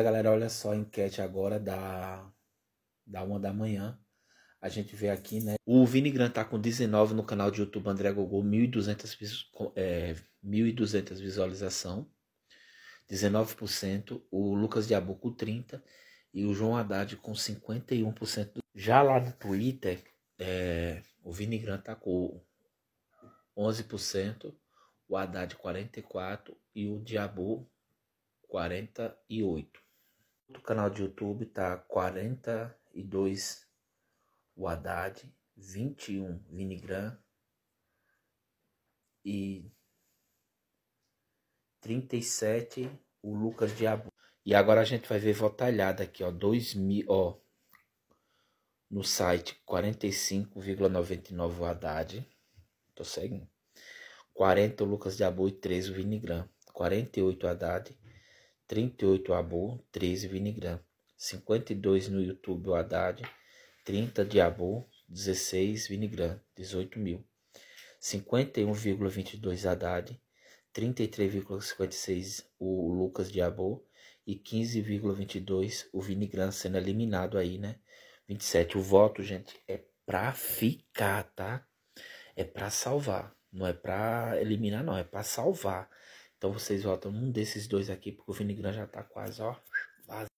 Então, galera, olha só a enquete agora da, da uma da manhã. A gente vê aqui, né? O Vini Grant tá com 19 no canal de YouTube André Gogô, 1.200 é, visualização, 19%. O Lucas Diabo com 30% e o João Haddad com 51%. Já lá no Twitter, é, o Vini Grant tá com 11%, o Haddad 44% e o Diabo 48% outro canal de YouTube tá 42 o Haddad, 21 Vinigran e 37 o Lucas Diabo. E agora a gente vai ver votalhada aqui, ó, 2000, ó, no site 45,99 o Haddad. Tô seguindo. 40 o Lucas Diabo e 13 o Vinigran. 48 o Haddad. 38 Abu, 13 Vinigram. 52 no YouTube o Haddad, 30 de Abu, 16 Vinigram, 18 mil. 51,22 Haddad, 33,56 o Lucas de Abu e 15,22 o Vinigram sendo eliminado aí, né? 27. O voto, gente, é pra ficar, tá? É pra salvar. Não é pra eliminar, não. É pra salvar. Então vocês votam um desses dois aqui, porque o Vini já tá quase, ó,